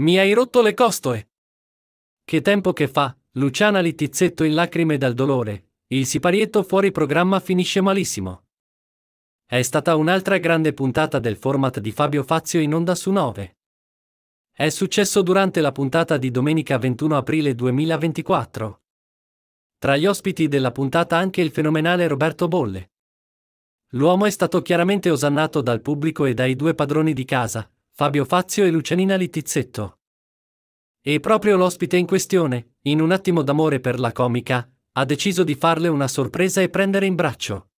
Mi hai rotto le costoe! Che tempo che fa, Luciana Littizzetto in lacrime dal dolore, il siparietto fuori programma finisce malissimo. È stata un'altra grande puntata del format di Fabio Fazio in onda su 9. È successo durante la puntata di domenica 21 aprile 2024. Tra gli ospiti della puntata anche il fenomenale Roberto Bolle. L'uomo è stato chiaramente osannato dal pubblico e dai due padroni di casa, Fabio Fazio e Lucianina Littizzetto. E proprio l'ospite in questione, in un attimo d'amore per la comica, ha deciso di farle una sorpresa e prendere in braccio.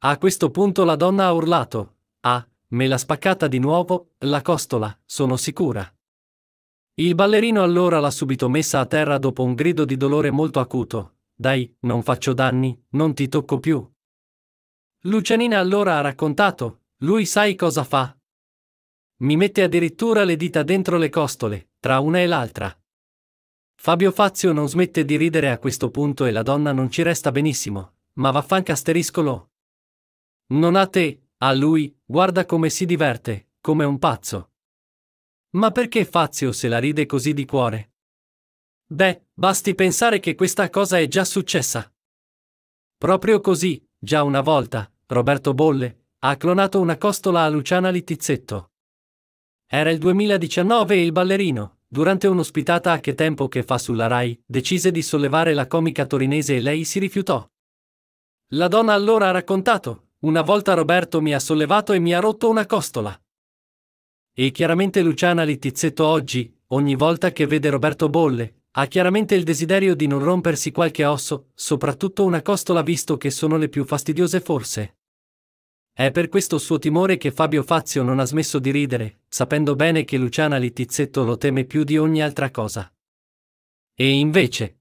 A questo punto la donna ha urlato, ah, me l'ha spaccata di nuovo, la costola, sono sicura. Il ballerino allora l'ha subito messa a terra dopo un grido di dolore molto acuto, dai, non faccio danni, non ti tocco più. Lucianina allora ha raccontato, lui sai cosa fa, mi mette addirittura le dita dentro le costole, tra una e l'altra. Fabio Fazio non smette di ridere a questo punto e la donna non ci resta benissimo, ma vaffanca asteriscolo. Non a te, a lui, guarda come si diverte, come un pazzo. Ma perché Fazio se la ride così di cuore? Beh, basti pensare che questa cosa è già successa. Proprio così, già una volta, Roberto Bolle ha clonato una costola a Luciana Littizzetto. Era il 2019 e il ballerino, durante un'ospitata a Che Tempo che fa sulla Rai, decise di sollevare la comica torinese e lei si rifiutò. La donna allora ha raccontato, una volta Roberto mi ha sollevato e mi ha rotto una costola. E chiaramente Luciana Littizzetto oggi, ogni volta che vede Roberto Bolle, ha chiaramente il desiderio di non rompersi qualche osso, soprattutto una costola visto che sono le più fastidiose forse. È per questo suo timore che Fabio Fazio non ha smesso di ridere, sapendo bene che Luciana Littizzetto lo teme più di ogni altra cosa. E invece...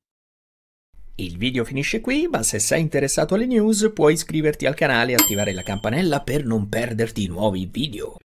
Il video finisce qui, ma se sei interessato alle news puoi iscriverti al canale e attivare la campanella per non perderti nuovi video.